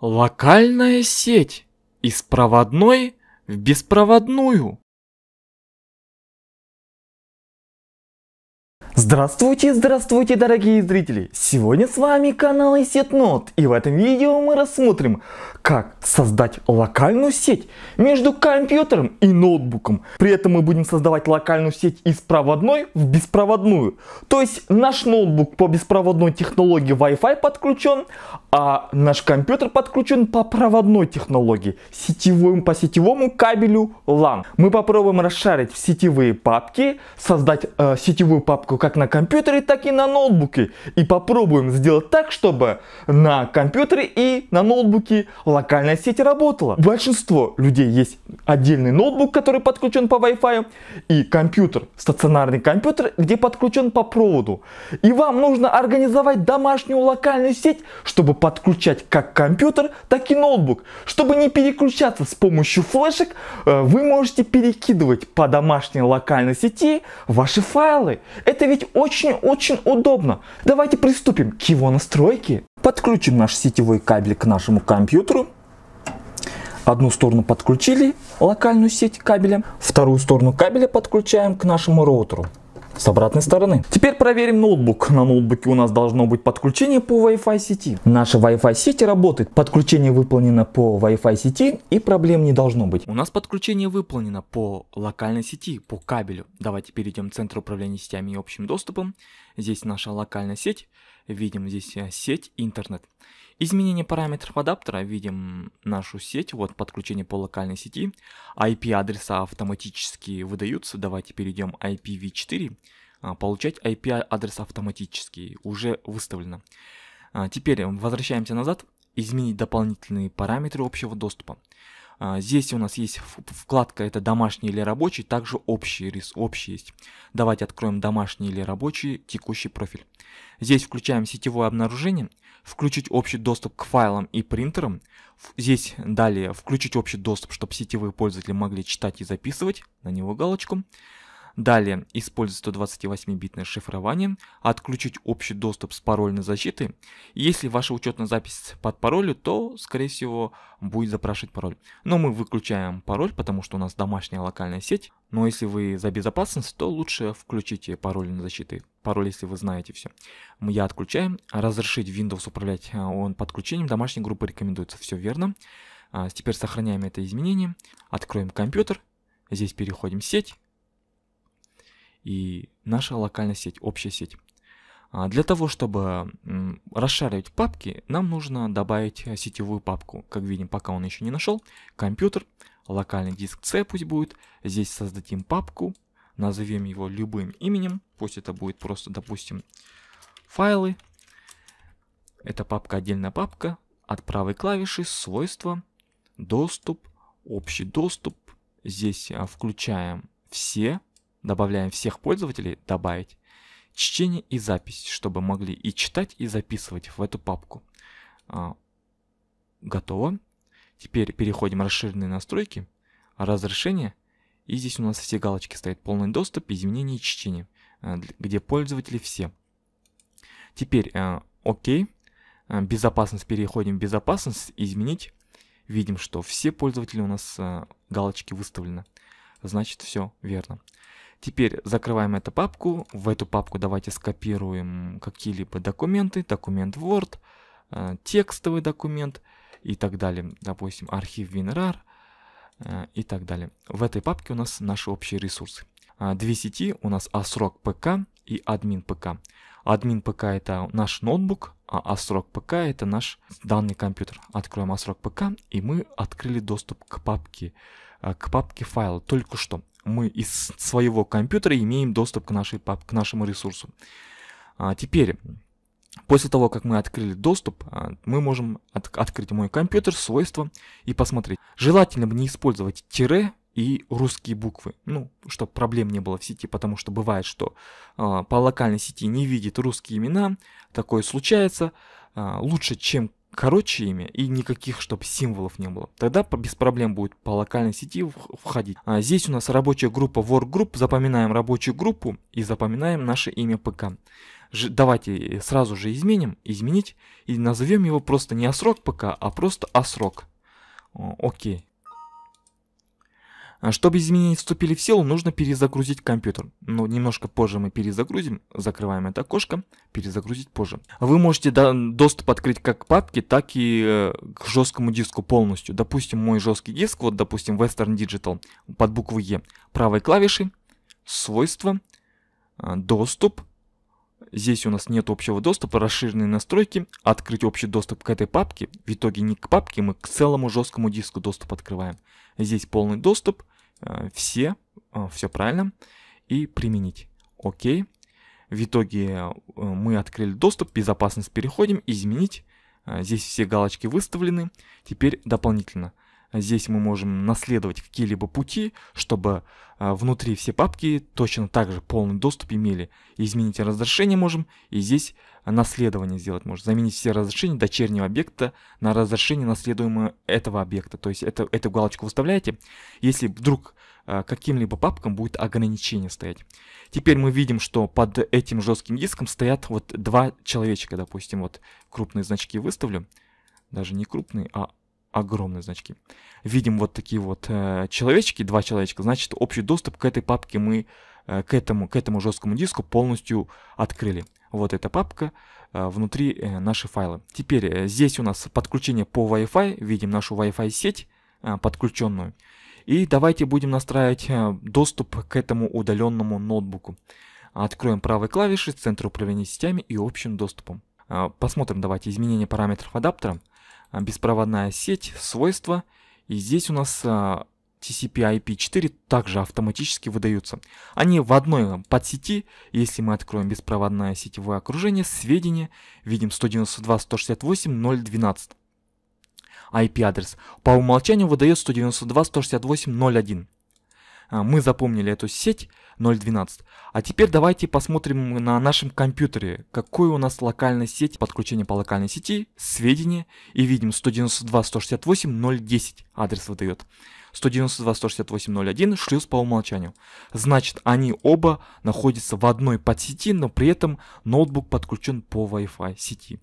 Локальная сеть из проводной в беспроводную. Здравствуйте, здравствуйте, дорогие зрители! Сегодня с вами канал EsetNot, и в этом видео мы рассмотрим, как создать локальную сеть между компьютером и ноутбуком. При этом мы будем создавать локальную сеть из проводной в беспроводную. То есть наш ноутбук по беспроводной технологии Wi-Fi подключен, а наш компьютер подключен по проводной технологии, сетевым, по сетевому кабелю LAN. Мы попробуем расшарить в сетевые папки, создать э, сетевую папку как как на компьютере, так и на ноутбуке. И попробуем сделать так, чтобы на компьютере и на ноутбуке локальная сеть работала. Большинство людей есть отдельный ноутбук, который подключен по Wi-Fi, и компьютер, стационарный компьютер, где подключен по проводу. И вам нужно организовать домашнюю локальную сеть, чтобы подключать как компьютер, так и ноутбук. Чтобы не переключаться с помощью флешек, э, вы можете перекидывать по домашней локальной сети ваши файлы. Это ведь ведь очень-очень удобно. Давайте приступим к его настройке. Подключим наш сетевой кабель к нашему компьютеру. Одну сторону подключили локальную сеть кабеля, вторую сторону кабеля подключаем к нашему роутеру с обратной стороны. Теперь проверим ноутбук. На ноутбуке у нас должно быть подключение по Wi-Fi сети. Наша Wi-Fi сеть работает. Подключение выполнено по Wi-Fi сети и проблем не должно быть. У нас подключение выполнено по локальной сети, по кабелю. Давайте перейдем в центр управления сетями и общим доступом. Здесь наша локальная сеть видим здесь э, сеть и интернет. Изменение параметров адаптера, видим нашу сеть, вот подключение по локальной сети. IP-адреса автоматически выдаются, давайте перейдем IPv4. А, получать IP-адрес автоматически уже выставлено. А, теперь возвращаемся назад, изменить дополнительные параметры общего доступа. А, здесь у нас есть вкладка это домашний или рабочий, также общий рис, общий есть. Давайте откроем домашний или рабочий текущий профиль. Здесь включаем сетевое обнаружение, включить общий доступ к файлам и принтерам. Здесь далее включить общий доступ, чтобы сетевые пользователи могли читать и записывать. На него галочку. Далее, использовать 128-битное шифрование, отключить общий доступ с парольной защиты. Если ваша учетная запись под паролем, то, скорее всего, будет запрашивать пароль. Но мы выключаем пароль, потому что у нас домашняя локальная сеть. Но если вы за безопасность, то лучше включите пароль на защиты. Пароль, если вы знаете все. Мы Я отключаем. Разрешить Windows управлять а, он подключением домашней группы рекомендуется. Все верно. А, теперь сохраняем это изменение. Откроем компьютер. Здесь переходим в сеть и наша локальная сеть, общая сеть. А, для того, чтобы расшаривать папки, нам нужно добавить э, сетевую папку. Как видим, пока он еще не нашел, компьютер, локальный диск C пусть будет. Здесь создадим папку, назовем его любым именем. Пусть это будет просто, допустим, файлы. Это папка отдельная папка. От правой клавиши свойства, доступ, общий доступ. Здесь э, включаем все Добавляем всех пользователей «Добавить», чтение и запись, чтобы могли и читать, и записывать в эту папку. А, готово. Теперь переходим в расширенные настройки, разрешение, и здесь у нас все галочки стоят полный доступ, изменение и чтение, а, где пользователи все. Теперь а, ОК, безопасность, переходим в безопасность, изменить. Видим, что все пользователи у нас галочки выставлены. Значит все верно. Теперь закрываем эту папку. В эту папку давайте скопируем какие-либо документы. Документ Word, э, текстовый документ и так далее. Допустим, архив WinRAR э, и так далее. В этой папке у нас наши общие ресурсы. А, две сети у нас Асрок ПК и админ ПК. Админ ПК это наш ноутбук, а Асрок ПК это наш данный компьютер. Откроем Асрок ПК и мы открыли доступ к папке, э, к папке файла только что мы из своего компьютера имеем доступ к, нашей, к нашему ресурсу. А теперь, после того, как мы открыли доступ, а, мы можем от, открыть мой компьютер, свойства и посмотреть. Желательно бы не использовать тире и русские буквы, ну, чтобы проблем не было в сети, потому что бывает, что э, по локальной сети не видит русские имена, такое случается. Э, лучше, чем короче имя и никаких, чтобы символов не было. Тогда без проблем будет по локальной сети входить. А здесь у нас рабочая группа workgroup, запоминаем рабочую группу и запоминаем наше имя ПК. Ж, давайте э, сразу же изменим, изменить и назовем его просто не срок ПК, а просто срок Окей, а чтобы изменения вступили в силу, нужно перезагрузить компьютер. Но немножко позже мы перезагрузим, закрываем это окошко, перезагрузить позже. Вы можете доступ открыть как к папке, так и э, к жесткому диску полностью. Допустим, мой жесткий диск, вот допустим Western Digital под букву Е. Правой клавишей, свойства, э, доступ, Здесь у нас нет общего доступа, расширенные настройки, открыть общий доступ к этой папке. В итоге не к папке, мы к целому жесткому диску доступ открываем. Здесь полный доступ, э, все, э, все правильно. И применить. Окей. В итоге э, мы открыли доступ, безопасность переходим, изменить. Здесь все галочки выставлены. Теперь дополнительно. Здесь мы можем наследовать какие-либо пути, чтобы а, внутри все папки точно так же полный доступ имели. Изменить разрешение можем, и здесь наследование сделать можем. Заменить все разрешения дочернего объекта на разрешение наследуемого этого объекта. То есть это, эту галочку выставляете. Если вдруг а, каким-либо папкам будет ограничение стоять. Теперь мы видим, что под этим жестким диском стоят вот два человечка, допустим, вот крупные значки выставлю, даже не крупные, а огромные значки. Видим вот такие вот э, человечки, два человечка, значит общий доступ к этой папке мы, э, к, этому, к этому жесткому диску полностью открыли. Вот эта папка, э, внутри э, наши файлы. Теперь э, здесь у нас подключение по Wi-Fi, видим нашу Wi-Fi сеть э, подключенную. И давайте будем настраивать э, доступ к этому удаленному ноутбуку. Откроем правой клавишей, центр управления сетями и общим доступом. Э, посмотрим давайте изменения параметров адаптера. А, беспроводная сеть, свойства. И здесь у нас а, TCP IP4 также автоматически выдаются. Они в одной а, подсети, если мы откроем беспроводное сетевое окружение, сведения, видим 192.168.0.12. IP-адрес по умолчанию выдает 192.168.0.1. А, мы запомнили эту сеть 0.12. А теперь давайте посмотрим на нашем компьютере, какую у нас локальная сеть, подключение по локальной сети, сведения, и видим 192.168.0.10 адрес выдает. 192.168.0.1 шлюз по умолчанию. Значит, они оба находятся в одной подсети, но при этом ноутбук подключен по Wi-Fi сети.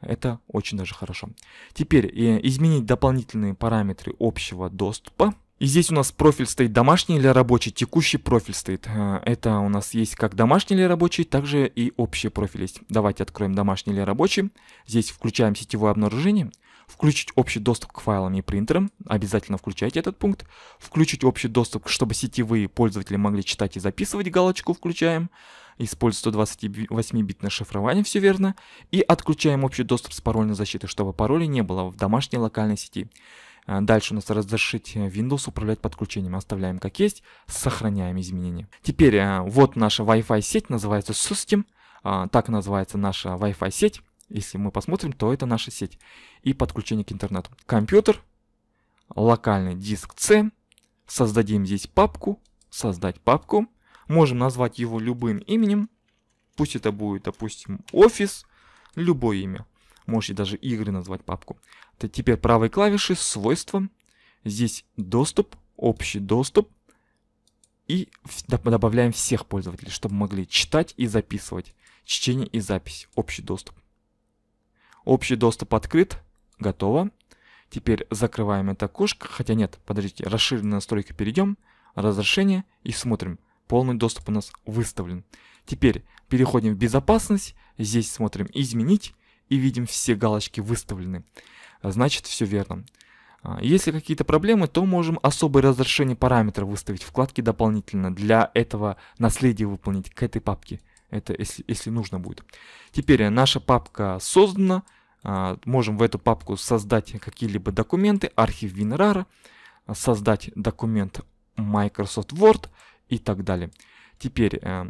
Это очень даже хорошо. Теперь э, изменить дополнительные параметры общего доступа. И здесь у нас профиль стоит домашний или рабочий, текущий профиль стоит. Э, это у нас есть как домашний или рабочий, также и общий профиль есть. Давайте откроем домашний или рабочий. Здесь включаем сетевое обнаружение. Включить общий доступ к файлам и принтерам. Обязательно включайте этот пункт. Включить общий доступ, чтобы сетевые пользователи могли читать и записывать. Галочку включаем. Используем 128-битное шифрование, все верно. И отключаем общий доступ с парольной защитой, чтобы паролей не было в домашней локальной сети. Э, дальше у нас разрешить э, Windows управлять подключением. Оставляем как есть, сохраняем изменения. Теперь э, вот наша Wi-Fi сеть, называется System. А, так называется наша Wi-Fi сеть. Если мы посмотрим, то это наша сеть. И подключение к интернету. Компьютер, локальный диск C. Создадим здесь папку. Создать папку. Можем назвать его любым именем. Пусть это будет, допустим, офис. Любое имя можете даже игры назвать папку. Это теперь правой клавиши свойства, здесь доступ, общий доступ, и добавляем всех пользователей, чтобы могли читать и записывать. Чтение и запись. Общий доступ. Общий доступ открыт. Готово. Теперь закрываем это окошко. Хотя нет, подождите. Расширенные настройки перейдем. Разрешение и смотрим. Полный доступ у нас выставлен. Теперь переходим в безопасность. Здесь смотрим изменить и видим все галочки выставлены. Значит, все верно. А, если какие-то проблемы, то можем особое разрешение параметра выставить вкладки дополнительно для этого наследия выполнить к этой папке. Это если, если нужно будет. Теперь наша папка создана. А, можем в эту папку создать какие-либо документы, архив WinRAR, создать документ Microsoft Word и так далее. Теперь э,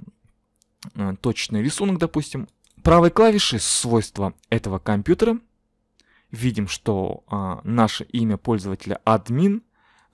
э, точный рисунок, допустим, правой клавиши свойства этого компьютера видим, что а, наше имя пользователя админ.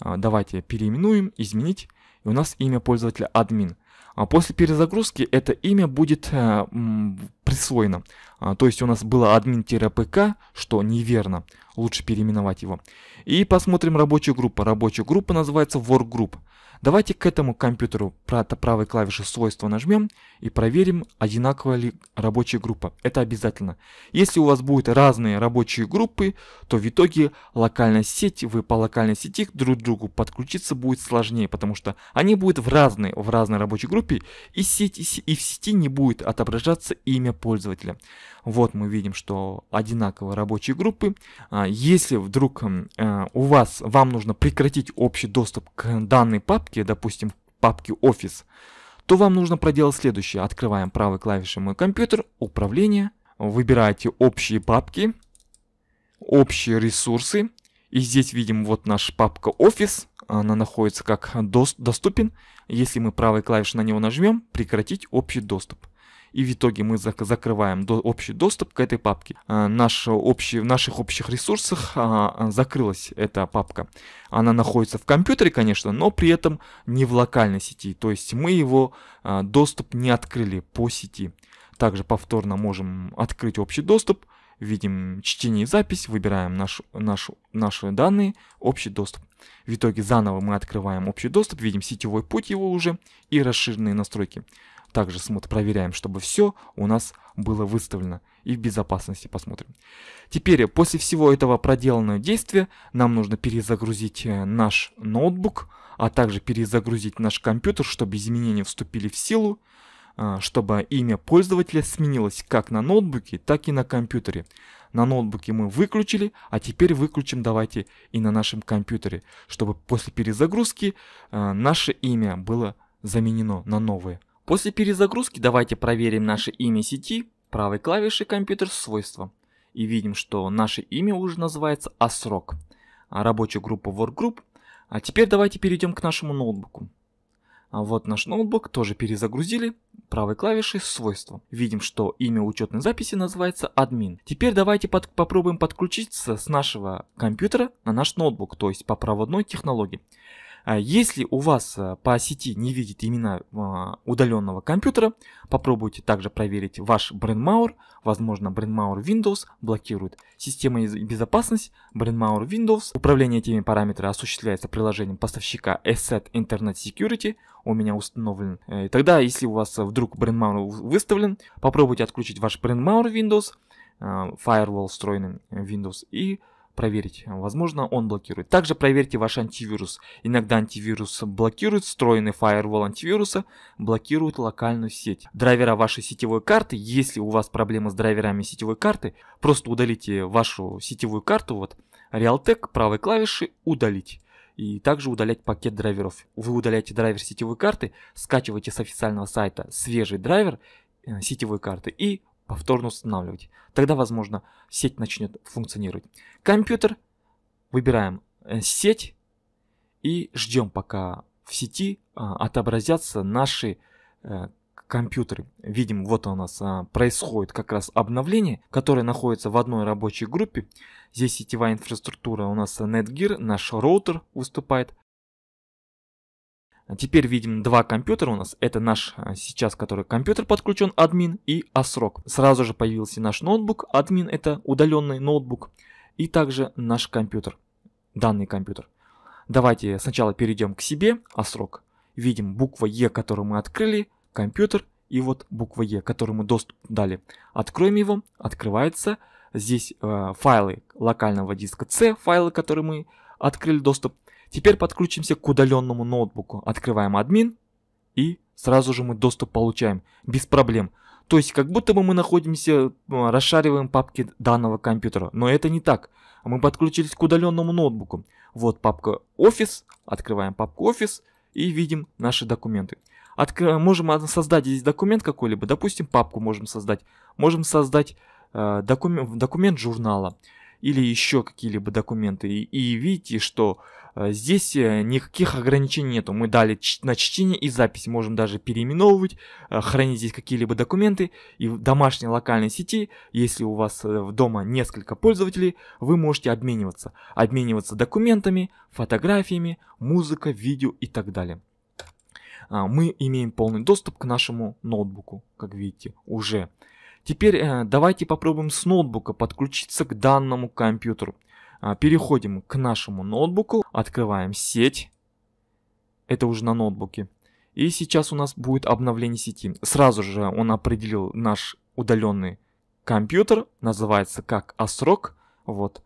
А, давайте переименуем, изменить. И у нас имя пользователя админ. А после перезагрузки это имя будет а, м, присвоено. А, то есть у нас было админ-пк, что неверно. Лучше переименовать его. И посмотрим рабочую группу. Рабочая группа называется Workgroup. Давайте к этому компьютеру правой клавиши свойства нажмем и проверим, одинаковая ли рабочая группа. Это обязательно. Если у вас будут разные рабочие группы, то в итоге локальная сеть, вы по локальной сети друг к другу подключиться будет сложнее, потому что они будут в разные, в разной рабочей группе, и, сеть, и в сети не будет отображаться имя пользователя. Вот мы видим, что одинаковые рабочие группы. А если вдруг э, у вас, вам нужно прекратить общий доступ к данной папке, допустим, папке Office, то вам нужно проделать следующее. Открываем правой клавишей «Мой компьютер», «Управление», выбираете «Общие папки», «Общие ресурсы», и здесь видим вот наша папка Office, она находится как «Доступен». Если мы правой клавишей на него нажмем, «Прекратить общий доступ» и в итоге мы зак закрываем до общий доступ к этой папке. А, наш общий, в наших общих ресурсах а, а, закрылась эта папка. Она находится в компьютере, конечно, но при этом не в локальной сети, то есть мы его а, доступ не открыли по сети. Также повторно можем открыть общий доступ, видим чтение и запись, выбираем наш, наш, наши данные, общий доступ. В итоге заново мы открываем общий доступ, видим сетевой путь его уже и расширенные настройки. Также смут проверяем, чтобы все у нас было выставлено и в безопасности посмотрим. Теперь, э, после всего этого проделанного действия, нам нужно перезагрузить э, наш ноутбук, а также перезагрузить наш компьютер, чтобы изменения вступили в силу, э, чтобы имя пользователя сменилось как на ноутбуке, так и на компьютере. На ноутбуке мы выключили, а теперь выключим давайте и на нашем компьютере, чтобы после перезагрузки наше имя было заменено на новое. После перезагрузки давайте проверим наше имя сети правой клавишей компьютер свойства и видим, что наше имя уже называется ASROC, а, рабочая группа Workgroup. А теперь давайте перейдем к нашему ноутбуку. А вот наш ноутбук тоже перезагрузили правой клавишей свойства. Видим, что имя учетной записи называется админ. Теперь давайте под, попробуем подключиться с нашего компьютера на наш ноутбук, то есть по проводной технологии. А если у вас э, по сети не видит имена а, удаленного компьютера, попробуйте также проверить ваш BrainMaur. Возможно, BrainMaur Windows блокирует система безопасности BrainMaur Windows. Управление этими параметрами осуществляется приложением поставщика Asset Internet Security. У меня установлен. Э, тогда, если у вас вдруг BrainMaur выставлен, попробуйте отключить ваш BrainMaur Windows, э, Firewall встроенный Windows и проверить. Возможно, он блокирует. Также проверьте ваш антивирус. Иногда антивирус блокирует встроенный фаервол антивируса, блокирует локальную сеть. Драйвера вашей сетевой карты, если у вас проблемы с драйверами сетевой карты, просто удалите вашу сетевую карту, вот, Realtek правой клавиши «Удалить» и также удалять пакет драйверов. Вы удаляете драйвер сетевой карты, скачиваете с официального сайта свежий драйвер э, сетевой карты и повторно устанавливать. Тогда, возможно, сеть начнет функционировать. Компьютер, выбираем э, сеть и ждем, пока в сети э, отобразятся наши э, компьютеры. Видим, вот у нас а, происходит как раз обновление, которое находится в одной рабочей группе. Здесь сетевая инфраструктура у нас Netgear, наш роутер выступает. А теперь видим два компьютера у нас. Это наш а, сейчас, который компьютер подключен, админ и асрок. Сразу же появился наш ноутбук. Админ это удаленный ноутбук. И также наш компьютер, данный компьютер. Давайте сначала перейдем к себе, асрок. Видим буква Е, которую мы открыли, компьютер и вот буква Е, которую мы доступ дали. Откроем его, открывается. Здесь э, файлы локального диска C, файлы, которые мы открыли доступ. Теперь подключимся к удаленному ноутбуку. Открываем админ и сразу же мы доступ получаем без проблем. То есть как будто бы мы находимся, э, расшариваем папки данного компьютера. Но это не так. Мы подключились к удаленному ноутбуку. Вот папка офис. Открываем папку офис и видим наши документы. Откро... Можем создать здесь документ какой-либо. Допустим, папку можем создать. Можем создать э, документ, документ журнала или еще какие-либо документы. И, и видите, что э, Здесь э, никаких ограничений нету. Мы дали на чтение и запись. Можем даже переименовывать, э, хранить здесь какие-либо документы. И в домашней локальной сети, если у вас дома несколько пользователей, вы можете обмениваться. Обмениваться документами, фотографиями, музыка, видео и так далее. А, мы имеем полный доступ к нашему ноутбуку, как видите, уже. Теперь э, давайте попробуем с ноутбука подключиться к данному компьютеру. А, переходим к нашему ноутбуку, открываем сеть. Это уже на ноутбуке. И сейчас у нас будет обновление сети. Сразу же он определил наш удаленный компьютер. Называется как Асрок. Вот.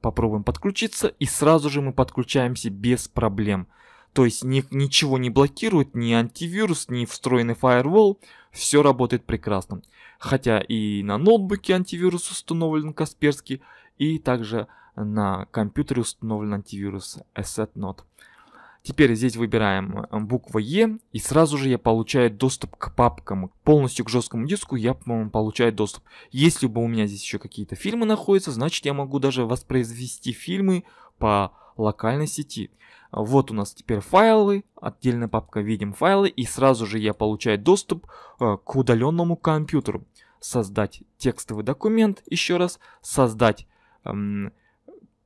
Попробуем подключиться. И сразу же мы подключаемся без проблем. То есть ни, ничего не блокирует, ни антивирус, ни встроенный фаервол. Все работает прекрасно. Хотя и на ноутбуке антивирус установлен Касперский, и также на компьютере установлен антивирус Asset Note. Теперь здесь выбираем э, букву Е, и сразу же я получаю доступ к папкам. Полностью к жесткому диску я получаю доступ. Если бы у меня здесь еще какие-то фильмы находятся, значит я могу даже воспроизвести фильмы по локальной сети. Вот у нас теперь файлы, отдельная папка видим файлы и сразу же я получаю доступ э, к удаленному компьютеру. Создать текстовый документ, еще раз, создать эм,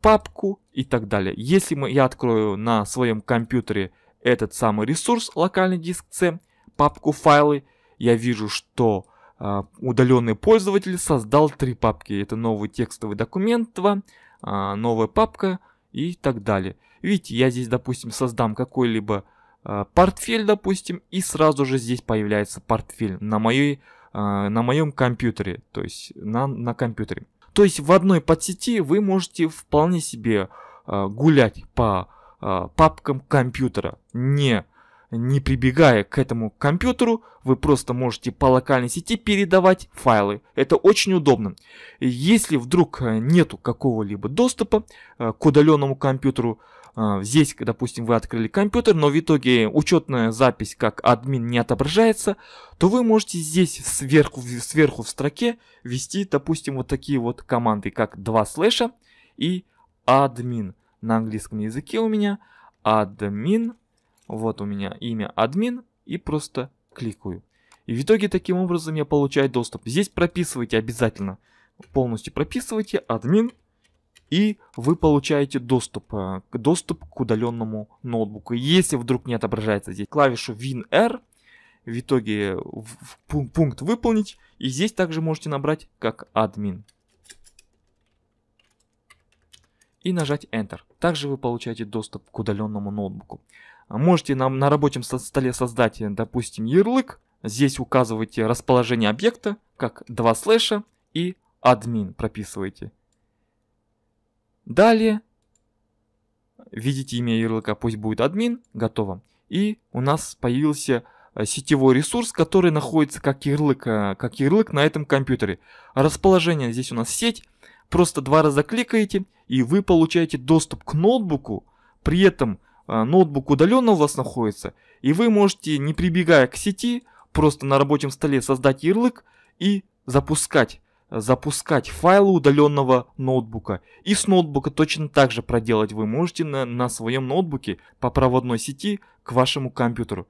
папку и так далее. Если мы, я открою на своем компьютере этот самый ресурс, локальный диск C, папку файлы, я вижу, что э, удаленный пользователь создал три папки. Это новый текстовый документ 2, э, а, новая папка, и так далее. Видите, я здесь, допустим, создам какой-либо э, портфель, допустим, и сразу же здесь появляется портфель на, моей, э, на моем компьютере, то есть на, на компьютере. То есть в одной подсети вы можете вполне себе э, гулять по э, папкам компьютера, не не прибегая к этому компьютеру, вы просто можете по локальной сети передавать файлы. Это очень удобно. Если вдруг э, нету какого-либо доступа э, к удаленному компьютеру, э, Здесь, допустим, вы открыли компьютер, но в итоге учетная запись как админ не отображается, то вы можете здесь сверху, сверху в строке ввести, допустим, вот такие вот команды, как 2 слэша и админ. На английском языке у меня админ вот у меня имя админ и просто кликаю. И в итоге таким образом я получаю доступ. Здесь прописывайте обязательно. Полностью прописывайте админ и вы получаете доступ, э, доступ к удаленному ноутбуку. Если вдруг не отображается здесь клавишу WinR, в итоге в пункт выполнить, и здесь также можете набрать как админ. И нажать Enter. Также вы получаете доступ к удаленному ноутбуку. А можете нам на рабочем столе создать, э, допустим, ярлык. Здесь указывайте расположение объекта, как два слэша и админ прописываете. Далее видите имя ярлыка, пусть будет админ, готово. И у нас появился э, сетевой ресурс, который находится как ярлык, э, как ярлык на этом компьютере. Расположение здесь у нас сеть. Просто два раза кликаете, и вы получаете доступ к ноутбуку. При этом а, ноутбук удаленно у вас находится, и вы можете, не прибегая к сети, просто на рабочем столе создать ярлык и запускать запускать файлы удаленного ноутбука. И с ноутбука точно так же проделать вы можете на, на своем ноутбуке по проводной сети к вашему компьютеру.